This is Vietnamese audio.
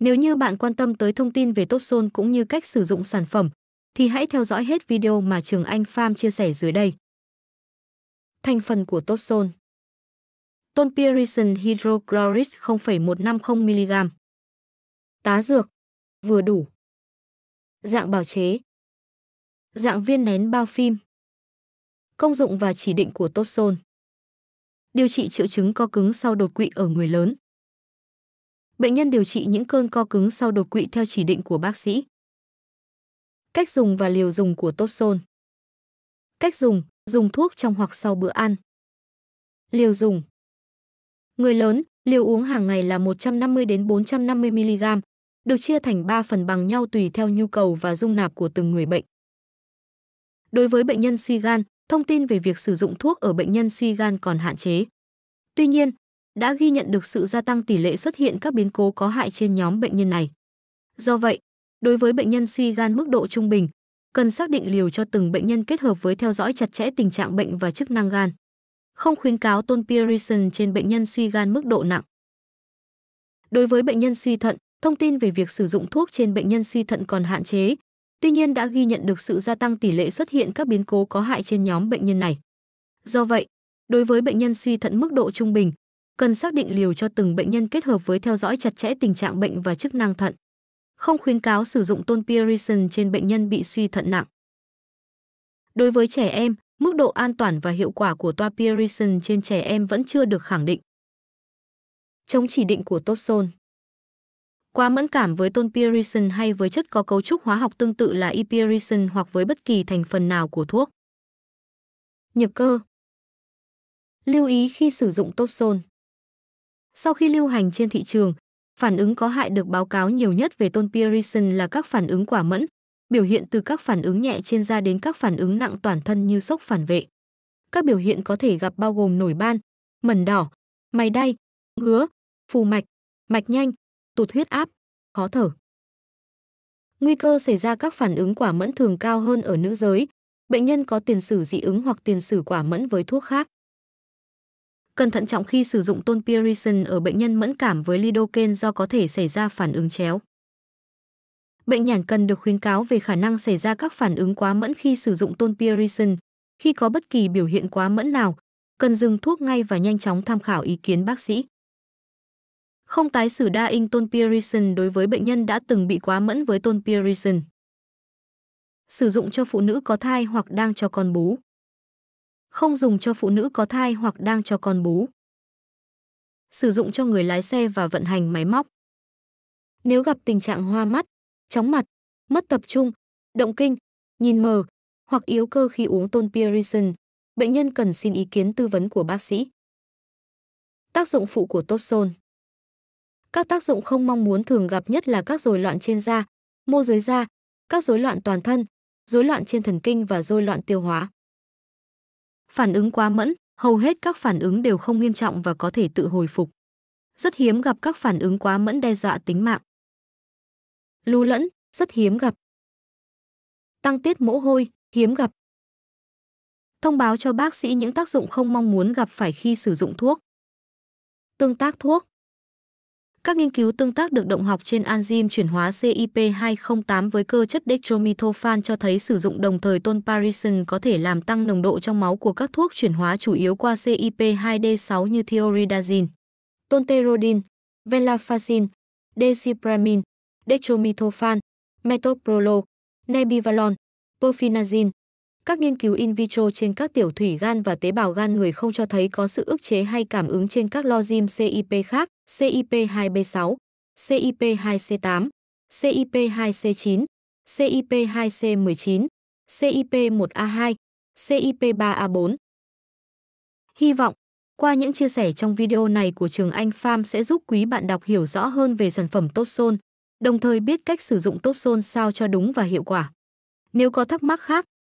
Nếu như bạn quan tâm tới thông tin về Topson cũng như cách sử dụng sản phẩm, thì hãy theo dõi hết video mà Trường Anh Farm chia sẻ dưới đây. Thành phần của Topson Tôn Pearson Hydrochloric 0,150mg Tá dược Vừa đủ Dạng bào chế Dạng viên nén bao phim Công dụng và chỉ định của Topson Điều trị triệu chứng co cứng sau đột quỵ ở người lớn Bệnh nhân điều trị những cơn co cứng sau đột quỵ theo chỉ định của bác sĩ. Cách dùng và liều dùng của tốt sôn. Cách dùng, dùng thuốc trong hoặc sau bữa ăn. Liều dùng. Người lớn, liều uống hàng ngày là 150 đến 450 mg, được chia thành 3 phần bằng nhau tùy theo nhu cầu và dung nạp của từng người bệnh. Đối với bệnh nhân suy gan, thông tin về việc sử dụng thuốc ở bệnh nhân suy gan còn hạn chế. Tuy nhiên, đã ghi nhận được sự gia tăng tỷ lệ xuất hiện các biến cố có hại trên nhóm bệnh nhân này. Do vậy, đối với bệnh nhân suy gan mức độ trung bình, cần xác định liều cho từng bệnh nhân kết hợp với theo dõi chặt chẽ tình trạng bệnh và chức năng gan. Không khuyến cáo Tonpirison trên bệnh nhân suy gan mức độ nặng. Đối với bệnh nhân suy thận, thông tin về việc sử dụng thuốc trên bệnh nhân suy thận còn hạn chế, tuy nhiên đã ghi nhận được sự gia tăng tỷ lệ xuất hiện các biến cố có hại trên nhóm bệnh nhân này. Do vậy, đối với bệnh nhân suy thận mức độ trung bình, cần xác định liều cho từng bệnh nhân kết hợp với theo dõi chặt chẽ tình trạng bệnh và chức năng thận. Không khuyến cáo sử dụng Tonpiricin trên bệnh nhân bị suy thận nặng. Đối với trẻ em, mức độ an toàn và hiệu quả của Toapiricin trên trẻ em vẫn chưa được khẳng định. Chống chỉ định của Tosol Quá mẫn cảm với Tonpiricin hay với chất có cấu trúc hóa học tương tự là Ipiricin hoặc với bất kỳ thành phần nào của thuốc. Nhược cơ Lưu ý khi sử dụng Tosol sau khi lưu hành trên thị trường, phản ứng có hại được báo cáo nhiều nhất về tôn Pearson là các phản ứng quả mẫn, biểu hiện từ các phản ứng nhẹ trên da đến các phản ứng nặng toàn thân như sốc phản vệ. Các biểu hiện có thể gặp bao gồm nổi ban, mẩn đỏ, mày đay, ngứa, phù mạch, mạch nhanh, tụt huyết áp, khó thở. Nguy cơ xảy ra các phản ứng quả mẫn thường cao hơn ở nữ giới. Bệnh nhân có tiền sử dị ứng hoặc tiền sử quả mẫn với thuốc khác. Cần thận trọng khi sử dụng Tonpiricin ở bệnh nhân mẫn cảm với lidocaine do có thể xảy ra phản ứng chéo. Bệnh nhàn cần được khuyến cáo về khả năng xảy ra các phản ứng quá mẫn khi sử dụng Tonpiricin. Khi có bất kỳ biểu hiện quá mẫn nào, cần dừng thuốc ngay và nhanh chóng tham khảo ý kiến bác sĩ. Không tái sử đa in Tonpiricin đối với bệnh nhân đã từng bị quá mẫn với Tonpiricin. Sử dụng cho phụ nữ có thai hoặc đang cho con bú không dùng cho phụ nữ có thai hoặc đang cho con bú. Sử dụng cho người lái xe và vận hành máy móc. Nếu gặp tình trạng hoa mắt, chóng mặt, mất tập trung, động kinh, nhìn mờ hoặc yếu cơ khi uống Tonpiricin, bệnh nhân cần xin ý kiến tư vấn của bác sĩ. Tác dụng phụ của Tosol Các tác dụng không mong muốn thường gặp nhất là các rối loạn trên da, mô dưới da, các rối loạn toàn thân, rối loạn trên thần kinh và rối loạn tiêu hóa. Phản ứng quá mẫn, hầu hết các phản ứng đều không nghiêm trọng và có thể tự hồi phục. Rất hiếm gặp các phản ứng quá mẫn đe dọa tính mạng. lưu lẫn, rất hiếm gặp. Tăng tiết mỗ hôi, hiếm gặp. Thông báo cho bác sĩ những tác dụng không mong muốn gặp phải khi sử dụng thuốc. Tương tác thuốc các nghiên cứu tương tác được động học trên enzyme chuyển hóa CYP208 với cơ chất dextromethorphan cho thấy sử dụng đồng thời tonparisol có thể làm tăng nồng độ trong máu của các thuốc chuyển hóa chủ yếu qua CYP2D6 như thioridazine, tonterodine, venlafaxine, desipramine, dextromethorphan, metoprolol, nebivalon, perfinazine, các nghiên cứu in vitro trên các tiểu thủy gan và tế bào gan người không cho thấy có sự ức chế hay cảm ứng trên các lozim CIP khác, CIP2B6, CIP2C8, CIP2C9, CIP2C19, CIP1A2, CIP3A4. Hy vọng, qua những chia sẻ trong video này của trường Anh Farm sẽ giúp quý bạn đọc hiểu rõ hơn về sản phẩm Tốt Xôn, đồng thời biết cách sử dụng Tốt Xôn sao cho đúng và hiệu quả. Nếu có thắc mắc khác,